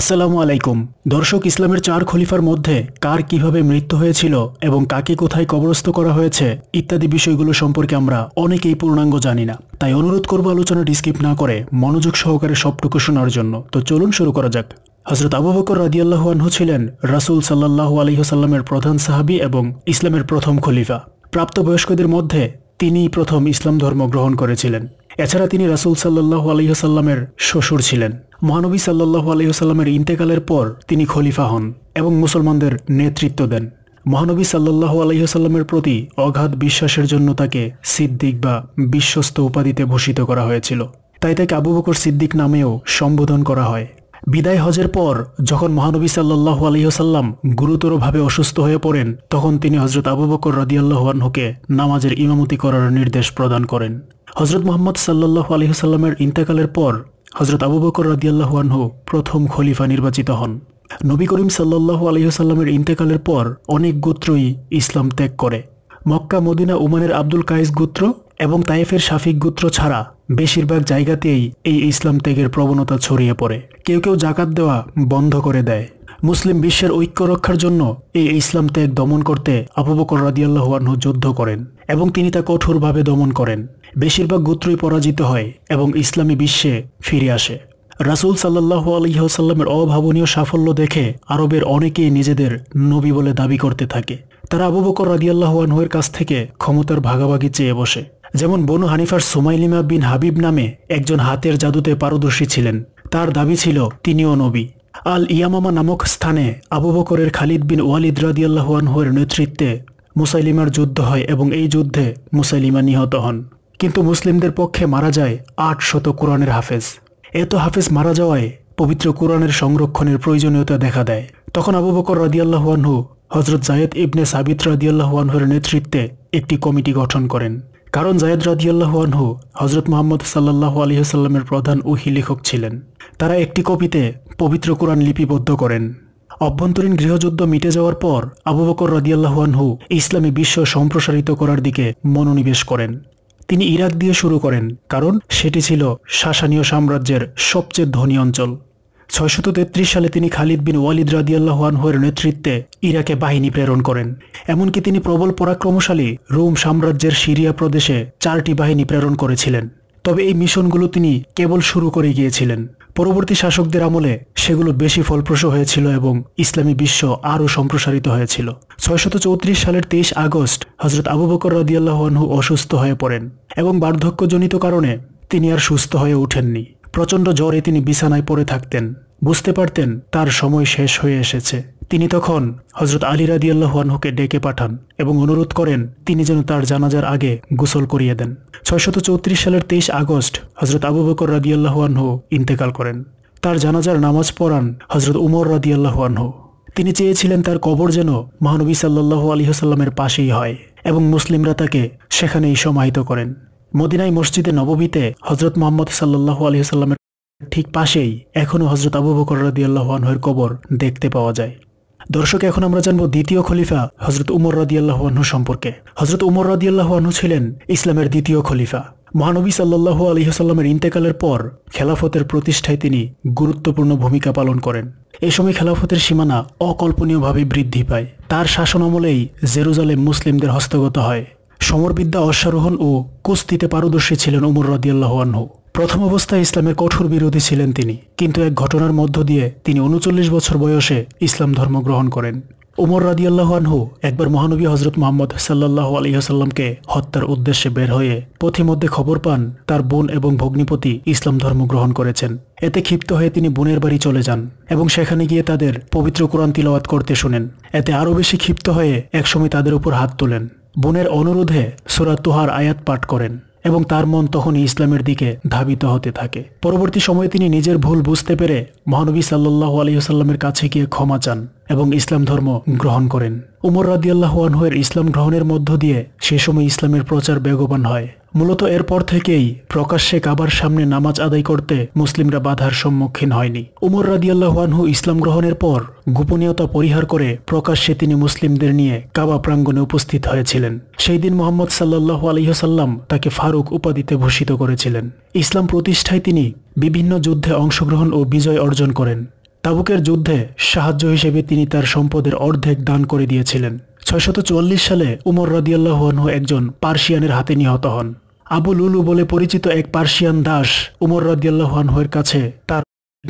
আসসালামু আলাইকুম দর্শক ইসলামের চার খলিফার মধ্যে কার কিভাবে মৃত্যু হয়েছিল এবং কাকে কোথায় কবরস্থ করা হয়েছে ইত্যাদি বিষয়গুলো সম্পর্কে আমরা অনেকেই পূর্ণাঙ্গ জানি না তাই অনুরোধ করব আলোচনাটি স্কিপ না করে মনোযোগ সহকারে সবটুকু শোনার জন্য তো চলুন শুরু করা যাক হজরত আবু বকর রাদিয়াল্লাহু আনহু ছিলেন রাসুল সাল্লাহু আলহিহসাল্লামের প্রধান সাহাবি এবং ইসলামের প্রথম খলিফা প্রাপ্তবয়স্কদের মধ্যে তিনিই প্রথম ইসলাম ধর্ম গ্রহণ করেছিলেন এছাড়া তিনি রাসুল সাল্লাহ আলহিহসাল্লামের শ্বশুর ছিলেন মহানবী সাল্লাহ আলহিহসাল্লামের ইন্তেকালের পর তিনি খলিফা হন এবং মুসলমানদের নেতৃত্ব দেন মহানবী সাল্লাহ আলহিহসাল্লামের প্রতি অগাধ বিশ্বাসের জন্য তাকে সিদ্দিক বা বিশ্বস্ত উপাধিতে ভূষিত করা হয়েছিল তাই তাকে আবু বকর সিদ্দিক নামেও সম্বোধন করা হয় বিদায় হজের পর যখন মহানবী সাল্লাহ আলহিহসাল্লাম গুরুতরভাবে অসুস্থ হয়ে পড়েন তখন তিনি হজরত আবু বকর রদিয়াল্লাহানহুকে নামাজের ইমামতি করার নির্দেশ প্রদান করেন হজরত মোহাম্মদ সাল্লাহ আলহিহাল্লামের ইন্তেকালের পর হজরত আবু বকর রাদিয়াল্লাহু প্রথম খলিফা নির্বাচিত হন নবী করিম সাল্লাহ আলহিহাল্লামের ইন্তেকালের পর অনেক গোত্রই ইসলাম ত্যাগ করে মক্কা মদিনা উমানের আব্দুল কায়েস গোত্র এবং তাইফের শাফিক গোত্র ছাড়া বেশিরভাগ জায়গাতেই এই ইসলাম ত্যাগের প্রবণতা ছড়িয়ে পড়ে কেউ কেউ জাকাত দেওয়া বন্ধ করে দেয় মুসলিম বিশ্বের ঐক্য রক্ষার জন্য এই ইসলাম ত্যাগ দমন করতে আবু বকর যুদ্ধ করেন এবং তিনি তা কঠোরভাবে দমন করেন বেশিরভাগ গোত্রই পরাজিত হয় এবং ইসলামী বিশ্বে ফিরে আসে রাসুল সাল্লাহ আলহিহসাল্লামের অভাবনীয় সাফল্য দেখে আরবের অনেকেই নিজেদের নবী বলে দাবি করতে থাকে তারা আবু বকর রাদিয়াল্লাহু আনহুয়ের কাছ থেকে ক্ষমতার ভাগাভাগি চেয়ে বসে যেমন বনু হানিফার সুমাইলিমা বিন হাবিব নামে একজন হাতের জাদুতে পারদর্শী ছিলেন তার দাবি ছিল তিনিও নবী আল ইয়ামামা নামক স্থানে আবু বকরের খালিদ বিন ওয়ালিদ রাদিয়াল্লাহুয়ানহুয়ের নেতৃত্বে মুসাইলিমার যুদ্ধ হয় এবং এই যুদ্ধে মুসাইলিমা নিহত হন কিন্তু মুসলিমদের পক্ষে মারা যায় আট শত কোরআনের হাফেজ এত হাফেজ মারা যাওয়ায় পবিত্র কোরআনের সংরক্ষণের প্রয়োজনীয়তা দেখা দেয় তখন আবু বকর রাদিয়াল্লাহুয়ানহু হজরত জায়েদ ইবনে সাবিত রাদিয়াল্লাহুয়ানহুর নেতৃত্বে একটি কমিটি গঠন করেন কারণ জায়েদ রাদিয়াল্লাহুয়ানহু হজরত মোহাম্মদ সাল্লাহ আলহিহাল্লামের প্রধান উহি লেখক ছিলেন তারা একটি কপিতে পবিত্র কোরআন লিপিবদ্ধ করেন অভ্যন্তরীণ গৃহযুদ্ধ মিটে যাওয়ার পর আবু বকর রদিয়াল্লাহানহু ইসলামী বিশ্ব সম্প্রসারিত করার দিকে মনোনিবেশ করেন তিনি ইরাক দিয়ে শুরু করেন কারণ সেটি ছিল শাসানীয় সাম্রাজ্যের সবচেয়ে ধনী অঞ্চল ছয়শত তেত্রিশ সালে তিনি খালিদ বিন ওয়ালিদ রাদিয়াল্লাহানহুয়ের নেতৃত্বে ইরাকে বাহিনী প্রেরণ করেন এমনকি তিনি প্রবল পরাক্রমশালী রোম সাম্রাজ্যের সিরিয়া প্রদেশে চারটি বাহিনী প্রেরণ করেছিলেন তবে এই মিশনগুলো তিনি কেবল শুরু করে গিয়েছিলেন পরবর্তী শাসকদের আমলে সেগুলো বেশি ফলপ্রসূ হয়েছিল এবং ইসলামী বিশ্ব আরও সম্প্রসারিত হয়েছিল ছয়শত চৌত্রিশ সালের তেইশ আগস্ট হজরত আবু বকর রদিয়াল্লাহনহু অসুস্থ হয়ে পড়েন এবং বার্ধক্যজনিত কারণে তিনি আর সুস্থ হয়ে ওঠেননি প্রচণ্ড জ্বরে তিনি বিছানায় পড়ে থাকতেন বুঝতে পারতেন তার সময় শেষ হয়ে এসেছে তিনি তখন হজরত আলী রাদিয়াল্লাহানহুকে ডেকে পাঠান এবং অনুরোধ করেন তিনি যেন তার জানাজার আগে গোসল করিয়ে দেন ছয়শত চৌত্রিশ সালের তেইশ আগস্ট হজরত আবু বকর রাদিয়াল্লাহানহু ইন্তেকাল করেন তার জানাজার নামাজ পড়ান হজরত উমর রাদিয়াল্লাহানহু তিনি চেয়েছিলেন তার কবর যেন মহানবী সাল্লাহ আলী হাসাল্লামের পাশেই হয় এবং মুসলিমরা তাকে সেখানেই সমাহিত করেন মদিনাই মসজিদে নববীতে হজরত মোহাম্মদ সাল্লাহ সাল্লামের ঠিক পাশেই এখনও হজরত আবু বকর রদিয়াল্লাহনহের কবর দেখতে পাওয়া যায় দর্শক এখন আমরা জানব দ্বিতীয় খলিফা হজরত উমর রদিয়াল্লাহানহু সম্পর্কে হজরত উমর রদিয়াল্লাহানহু ছিলেন ইসলামের দ্বিতীয় খলিফা মহানবী সাল্লাহ সাল্লামের ইন্তেকালের পর খেলাফতের প্রতিষ্ঠায় তিনি গুরুত্বপূর্ণ ভূমিকা পালন করেন এ সময় খেলাফতের সীমানা অকল্পনীয়ভাবে বৃদ্ধি পায় তার শাসন আমলেই জেরুজালেম মুসলিমদের হস্তগত হয় সমরবিদ্যা অশ্বারোহণ ও কুস্তিতে পারদর্শী ছিলেন উমর রদিয়াল্লাহ আনহু প্রথম অবস্থায় ইসলামের কঠোর বিরোধী ছিলেন তিনি কিন্তু এক ঘটনার মধ্য দিয়ে তিনি উনচল্লিশ বছর বয়সে ইসলাম ধর্ম গ্রহণ করেন উমর রাদিয়াল্লাহ আনহু একবার মহানবী হজরত মোহাম্মদ সাল্লাহ আলহিহাসাল্লামকে হত্যার উদ্দেশ্যে বের হয়ে পথিমধ্যে খবর পান তার বোন এবং ভগ্নিপতি ইসলাম ধর্ম গ্রহণ করেছেন এতে ক্ষিপ্ত হয়ে তিনি বোনের বাড়ি চলে যান এবং সেখানে গিয়ে তাদের পবিত্র কোরআন তিলওয়াত করতে শোনেন এতে আরও বেশি ক্ষিপ্ত হয়ে একসময় তাদের উপর হাত তোলেন বোনের অনুরোধে সুরা তুহার আয়াত পাঠ করেন এবং তার মন তখনই ইসলামের দিকে ধাবিত হতে থাকে পরবর্তী সময়ে তিনি নিজের ভুল বুঝতে পেরে মহানবী সাল্লাহ আলহিহাল্লামের কাছে গিয়ে ক্ষমা চান এবং ইসলাম ধর্ম গ্রহণ করেন উমর রাদিয়াল্লাহ আনহের ইসলাম গ্রহণের মধ্য দিয়ে সে সময় ইসলামের প্রচার বেগবান হয় মূলত এরপর থেকেই প্রকাশ্যে কাবার সামনে নামাজ আদায় করতে মুসলিমরা বাধার সম্মুখীন হয়নি উমর রাদিয়াল্লাহ আনহু ইসলাম গ্রহণের পর গোপনীয়তা পরিহার করে প্রকাশ্যে তিনি মুসলিমদের নিয়ে কাবা প্রাঙ্গণে উপস্থিত হয়েছিলেন সেই দিন মোহাম্মদ সাল্লাহ আলহ্লাম তাকে ফারুক উপাধিতে ভূষিত করেছিলেন ইসলাম প্রতিষ্ঠায় তিনি বিভিন্ন যুদ্ধে অংশগ্রহণ ও বিজয় অর্জন করেন তাবুকের যুদ্ধে সাহায্য হিসেবে তিনি তার সম্পদের অর্ধেক দান করে দিয়েছিলেন ছয়শত সালে উমর রাদিয়াল্লাহ একজন পার্সিয়ানের হাতে নিহত হন আবু লুলু বলে পরিচিত এক পার্সিয়ান দাস উমর রদিয়াল্লাহানহের কাছে তার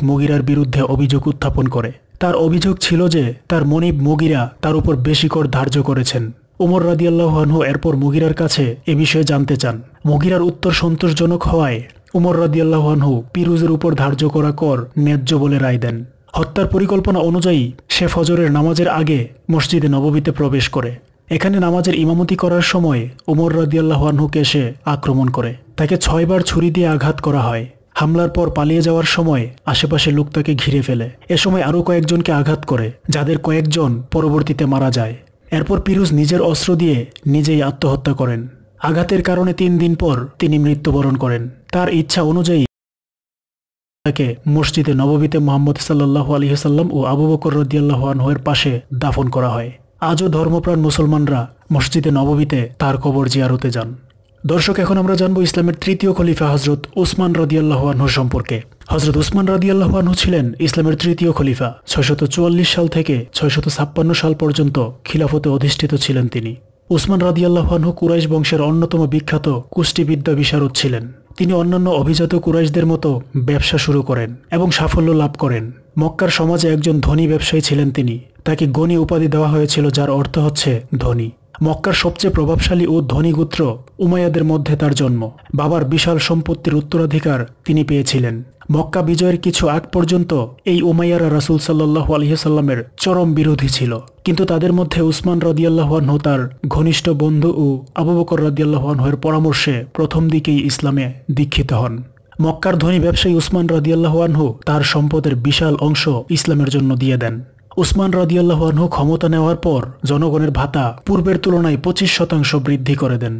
মগিরার বিরুদ্ধে অভিযোগ উত্থাপন করে তার অভিযোগ ছিল যে তার মনিব মগিরা তার উপর বেশি কর ধার্য করেছেন উমর রদিয়াল্লাহানহ এরপর মগিরার কাছে এ বিষয়ে জানতে চান মগিরার উত্তর সন্তোষজনক হওয়ায় উমর রদিয়াল্লাহানহু পিরুজের উপর ধার্য করা কর ন্যায্য বলে রায় দেন হত্যার পরিকল্পনা অনুযায়ী সে ফজরের নামাজের আগে মসজিদে নববীতে প্রবেশ করে এখানে নামাজের ইমামতি করার সময় উমর রাদিয়াল্লাহানহুকে এসে আক্রমণ করে তাকে ছয়বার ছুরি দিয়ে আঘাত করা হয় হামলার পর পালিয়ে যাওয়ার সময় আশেপাশে লোক তাকে ঘিরে ফেলে এ সময় আরও কয়েকজনকে আঘাত করে যাদের কয়েকজন পরবর্তীতে মারা যায় এরপর পিরুজ নিজের অস্ত্র দিয়ে নিজেই আত্মহত্যা করেন আঘাতের কারণে তিন দিন পর তিনি মৃত্যুবরণ করেন তার ইচ্ছা অনুযায়ী তাকে মসজিদে নববীতে মোহাম্মদ সাল্লু আলহিহাল্লাম ও আবু বকর রদিয়াল্লাহ পাশে দাফন করা হয় আজও ধর্মপ্রাণ মুসলমানরা মসজিদে নববীতে তার কবর জিয়ারতে যান দর্শক এখন আমরা জানবো ইসলামের তৃতীয় খলিফা হজরত ওসমান রদিয়াল্লাহানহু সম্পর্কে হজরত উসমান রদিয়াল্লাহানহু ছিলেন ইসলামের তৃতীয় খলিফা ছয়শত চুয়াল্লিশ সাল থেকে ছয়শত ছাপ্পান্ন সাল পর্যন্ত খিলাফতে অধিষ্ঠিত ছিলেন তিনি উসমান রাদিয়াল্লাহানহু কুরাইশ বংশের অন্যতম বিখ্যাত কুষ্টিবিদ্যা বিশারদ ছিলেন তিনি অন্যান্য অভিজাত কুরাইশদের মতো ব্যবসা শুরু করেন এবং সাফল্য লাভ করেন মক্কার সমাজে একজন ধনী ব্যবসায়ী ছিলেন তিনি তাকে গণি উপাধি দেওয়া হয়েছিল যার অর্থ হচ্ছে ধনী মক্কার সবচেয়ে প্রভাবশালী ও ধনী গোত্র উমায়াদের মধ্যে তার জন্ম বাবার বিশাল সম্পত্তির উত্তরাধিকার তিনি পেয়েছিলেন মক্কা বিজয়ের কিছু আগ পর্যন্ত এই উমাইয়ারা রাসুল সাল্লাহ আলহিহাল্লামের চরম বিরোধী ছিল কিন্তু তাদের মধ্যে উসমান হো তার ঘনিষ্ঠ বন্ধু ও আবু বকর হোয়ের পরামর্শে প্রথম দিকেই ইসলামে দীক্ষিত হন মক্কার ধনী ব্যবসায়ী উসমান রদিয়াল্লাহানহু তার সম্পদের বিশাল অংশ ইসলামের জন্য দিয়ে দেন উসমান রদিয়াল্লাহানহু ক্ষমতা নেওয়ার পর জনগণের ভাতা পূর্বের তুলনায় পঁচিশ শতাংশ বৃদ্ধি করে দেন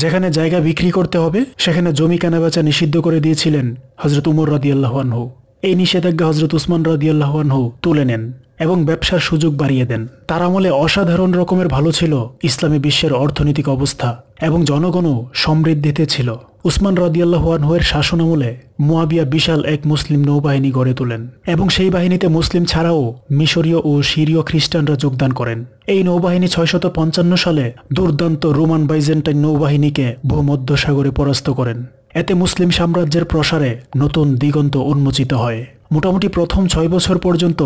যেখানে জায়গা বিক্রি করতে হবে সেখানে জমি কেনাবেচা নিষিদ্ধ করে দিয়েছিলেন হজরত উমর রাদিয়াল্লাহানহু এই নিষেধাজ্ঞা হজরত উসমান রাদিয়াল্লাহানহু তুলে নেন এবং ব্যবসার সুযোগ বাড়িয়ে দেন তার আমলে অসাধারণ রকমের ভালো ছিল ইসলামী বিশ্বের অর্থনৈতিক অবস্থা এবং জনগণও সমৃদ্ধিতে ছিল উসমান রদিয়াল্লাহুয়ানহুয়ের শাসন আমলে মুয়াবিয়া বিশাল এক মুসলিম নৌবাহিনী গড়ে তোলেন এবং সেই বাহিনীতে মুসলিম ছাড়াও মিশরীয় ও সিরীয় খ্রিস্টানরা যোগদান করেন এই নৌবাহিনী ছয়শত পঞ্চান্ন সালে দুর্দান্ত রোমান বাইজেন্টাইন নৌবাহিনীকে ভূমধ্যসাগরে পরাস্ত করেন এতে মুসলিম সাম্রাজ্যের প্রসারে নতুন দিগন্ত উন্মোচিত হয় মোটামুটি প্রথম ছয় বছর পর্যন্ত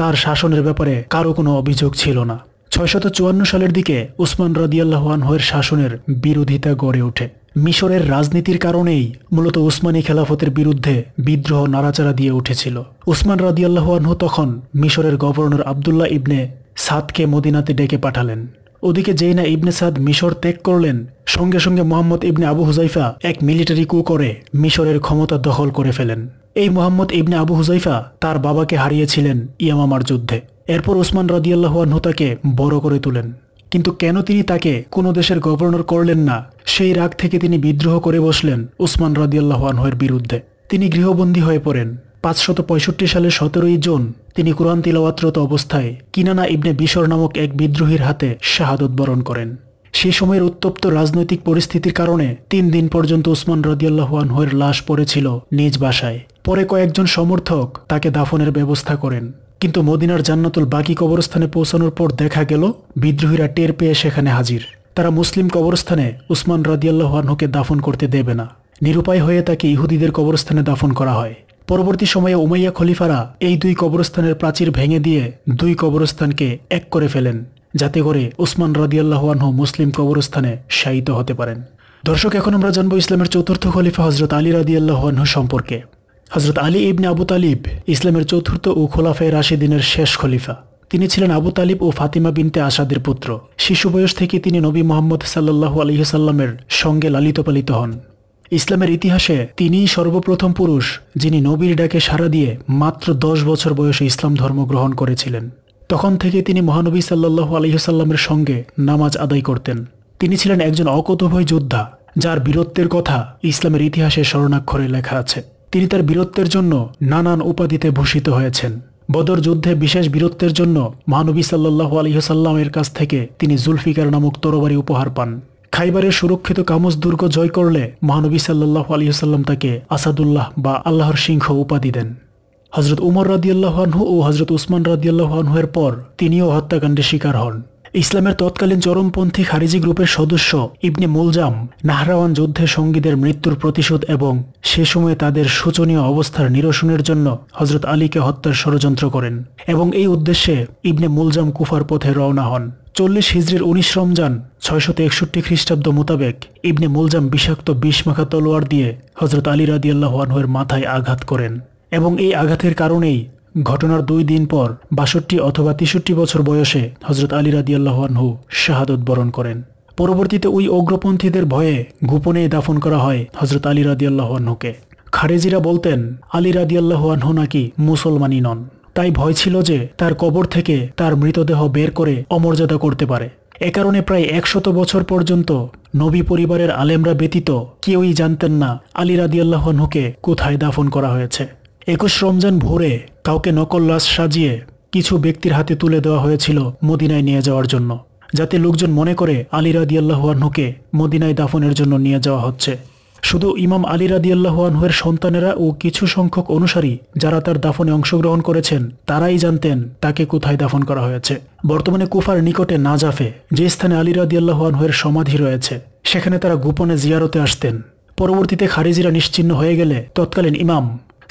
তার শাসনের ব্যাপারে কারো কোনো অভিযোগ ছিল না ছয়শত চুয়ান্ন সালের দিকে উসমান রদিয়াল্লাহ আনহের শাসনের বিরোধিতা গড়ে ওঠে মিশরের রাজনীতির কারণেই মূলত উসমানী খেলাফতের বিরুদ্ধে বিদ্রোহ নাড়াচাড়া দিয়ে উঠেছিল উসমান রাদিয়াল্লাহ তখন মিশরের গভর্নর আবদুল্লাহ ইবনে সাদকে মদিনাতে ডেকে পাঠালেন ওদিকে জেইনা ইবনে সাদ মিশর ত্যাগ করলেন সঙ্গে সঙ্গে মোহাম্মদ ইবনে আবু হুজাইফা এক মিলিটারি কু করে মিশরের ক্ষমতা দখল করে ফেলেন এই মোহাম্মদ ইবনে আবু হুজাইফা তার বাবাকে হারিয়েছিলেন ইয়ামামার যুদ্ধে এরপর ওসমান রদিয়াল্লাহ তাকে বড় করে তোলেন কিন্তু কেন তিনি তাকে কোনো দেশের গভর্নর করলেন না সেই রাগ থেকে তিনি বিদ্রোহ করে বসলেন উসমান রদিয়াল্লাহ বিরুদ্ধে তিনি গৃহবন্দী হয়ে পড়েন পাঁচশত পঁয়ষট্টি সালের সতেরোই জুন তিনি কোরআন তিলওয়াতরত অবস্থায় কিনানা ইবনে বিশর নামক এক বিদ্রোহীর হাতে শাহাদত বরণ করেন সে সময়ের উত্তপ্ত রাজনৈতিক পরিস্থিতির কারণে তিন দিন পর্যন্ত উসমান রদিয়াল্লাহান আনহুয়ের লাশ পড়েছিল নিজ বাসায় পরে কয়েকজন সমর্থক তাকে দাফনের ব্যবস্থা করেন কিন্তু মদিনার জান্নাতুল বাকি কবরস্থানে পৌঁছানোর পর দেখা গেল বিদ্রোহীরা টের পেয়ে সেখানে হাজির তারা মুসলিম কবরস্থানে উসমান রদিয়াল্লাহানহুকে দাফন করতে দেবে না নিরুপায় হয়ে তাকে ইহুদিদের কবরস্থানে দাফন করা হয় পরবর্তী সময়ে উমাইয়া খলিফারা এই দুই কবরস্থানের প্রাচীর ভেঙে দিয়ে দুই কবরস্থানকে এক করে ফেলেন যাতে করে উসমান রদিয়াল্লাহানহ মুসলিম কবরস্থানে শায়িত হতে পারেন দর্শক এখন আমরা জানবো ইসলামের চতুর্থ খলিফা হজরত আলী রাদিয়াল্লাহানহ সম্পর্কে হজরত আলী ইবনে আবু তালিব ইসলামের চতুর্থ ও খোলাফায় রাশিদিনের শেষ খলিফা তিনি ছিলেন আবু তালিব ও ফাতিমা বিনতে আসাদের পুত্র শিশু বয়স থেকে তিনি নবী মোহাম্মদ সাল্লাহু আলহিহাল্লামের সঙ্গে লালিত পালিত হন ইসলামের ইতিহাসে তিনিই সর্বপ্রথম পুরুষ যিনি নবীর ডাকে সাড়া দিয়ে মাত্র দশ বছর বয়সে ইসলাম ধর্ম গ্রহণ করেছিলেন তখন থেকে তিনি মহানবী সাল্লাল্লাহু আলহিহাল্লামের সঙ্গে নামাজ আদায় করতেন তিনি ছিলেন একজন অকতভয় যোদ্ধা যার বীরত্বের কথা ইসলামের ইতিহাসে স্মরণাক্ষরে লেখা আছে তিনি তার বীরত্বের জন্য নানান উপাধিতে ভূষিত হয়েছেন বদর যুদ্ধে বিশেষ বীরত্বের জন্য মহানবী সাল্লাহু আলহিহসাল্লামের কাছ থেকে তিনি জুলফিকার নামক তরবারি উপহার পান খাইবারের সুরক্ষিত কামজ দুর্গ জয় করলে মহানবী সাল্লাহ আলিয়াল্লাম তাকে আসাদুল্লাহ বা আল্লাহর সিংহ উপাধি দেন হজরত উমর রাদিয়াল্লাহানহু ও হজরত উসমান রাদিয়াল্লাহানহু এর পর তিনিও হত্যাকাণ্ডের শিকার হন ইসলামের তৎকালীন চরমপন্থী খারিজি গ্রুপের সদস্য ইবনে মুলজাম নাহরাওয়ান যুদ্ধে সঙ্গীদের মৃত্যুর প্রতিশোধ এবং সে সময়ে তাদের শোচনীয় অবস্থার নিরসনের জন্য হজরত আলীকে হত্যার ষড়যন্ত্র করেন এবং এই উদ্দেশ্যে ইবনে মুলজাম কুফার পথে রওনা হন চল্লিশ হিজড়ির উনিশ রমজান ছয়শত একষট্টি খ্রিস্টাব্দ মোতাবেক ইবনে মুলজাম বিষাক্ত বিষমাখা তলোয়ার দিয়ে হজরত আলী রাদিয়াল্লাহ মাথায় আঘাত করেন এবং এই আঘাতের কারণেই ঘটনার দুই দিন পর বাষট্টি অথবা তেষট্টি বছর বয়সে হজরত আলী রাদিয়াল্লাহানহু শাহাদত বরণ করেন পরবর্তীতে ওই অগ্রপন্থীদের ভয়ে গোপনে দাফন করা হয় হজরত আলী রাদিয়াল্লাহানহুকে খারেজিরা বলতেন আলী রাদিয়াল্লাহানহু নাকি মুসলমানই নন তাই ভয় ছিল যে তার কবর থেকে তার মৃতদেহ বের করে অমর্যাদা করতে পারে এ কারণে প্রায় একশত বছর পর্যন্ত নবী পরিবারের আলেমরা ব্যতীত কেউই জানতেন না আলী রাদিয়াল্লাহনহুকে কোথায় দাফন করা হয়েছে একুশ রমজান ভোরে কাউকে নকল লাশ সাজিয়ে কিছু ব্যক্তির হাতে তুলে দেওয়া হয়েছিল মদিনায় নিয়ে যাওয়ার জন্য যাতে লোকজন মনে করে আলী রাদিয়াল্লাহুয়ানহুকে মদিনায় দাফনের জন্য নিয়ে যাওয়া হচ্ছে শুধু ইমাম আলী রাদিয়াল্লাহুয়ানহুয়ের সন্তানেরা ও কিছু সংখ্যক অনুসারী যারা তার দাফনে অংশগ্রহণ করেছেন তারাই জানতেন তাকে কোথায় দাফন করা হয়েছে বর্তমানে কুফার নিকটে নাজাফে যে স্থানে আলী রাদিয়াল্লাহুয়ানহুয়ের সমাধি রয়েছে সেখানে তারা গোপনে জিয়ারতে আসতেন পরবর্তীতে খারিজিরা নিশ্চিন্ন হয়ে গেলে তৎকালীন ইমাম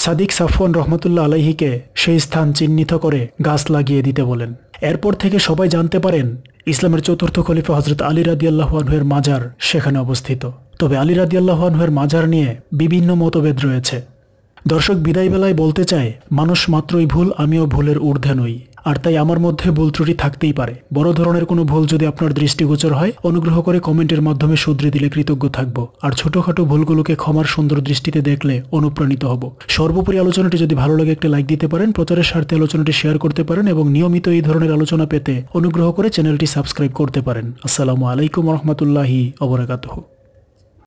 সাদিক সাফওয়ান রহমতুল্লাহ আলাইহিকে সেই স্থান চিহ্নিত করে গাছ লাগিয়ে দিতে বলেন এরপর থেকে সবাই জানতে পারেন ইসলামের চতুর্থ খলিফা হজরত আলী রাদিয়াল্লাহু মাজার সেখানে অবস্থিত তবে আলী রাদিয়াল্লাহু মাজার নিয়ে বিভিন্ন মতভেদ রয়েছে দর্শক বিদায়বেলায় বলতে চায় মানুষ মাত্রই ভুল আমিও ভুলের ঊর্ধ্বে নই আর তাই আমার মধ্যে ভুল ত্রুটি থাকতেই পারে বড় ধরনের কোনো ভুল যদি আপনার দৃষ্টিগোচর হয় অনুগ্রহ করে কমেন্টের মাধ্যমে শুধরে দিলে কৃতজ্ঞ থাকব আর ছোটখাটো ভুলগুলোকে ক্ষমার সুন্দর দৃষ্টিতে দেখলে অনুপ্রাণিত হব সর্বোপরি আলোচনাটি যদি ভালো লাগে একটি লাইক দিতে পারেন প্রচারের স্বার্থে আলোচনাটি শেয়ার করতে পারেন এবং নিয়মিত এই ধরনের আলোচনা পেতে অনুগ্রহ করে চ্যানেলটি সাবস্ক্রাইব করতে পারেন আসসালামু আলাইকুম রহমতুল্লাহি অবরাকাতহ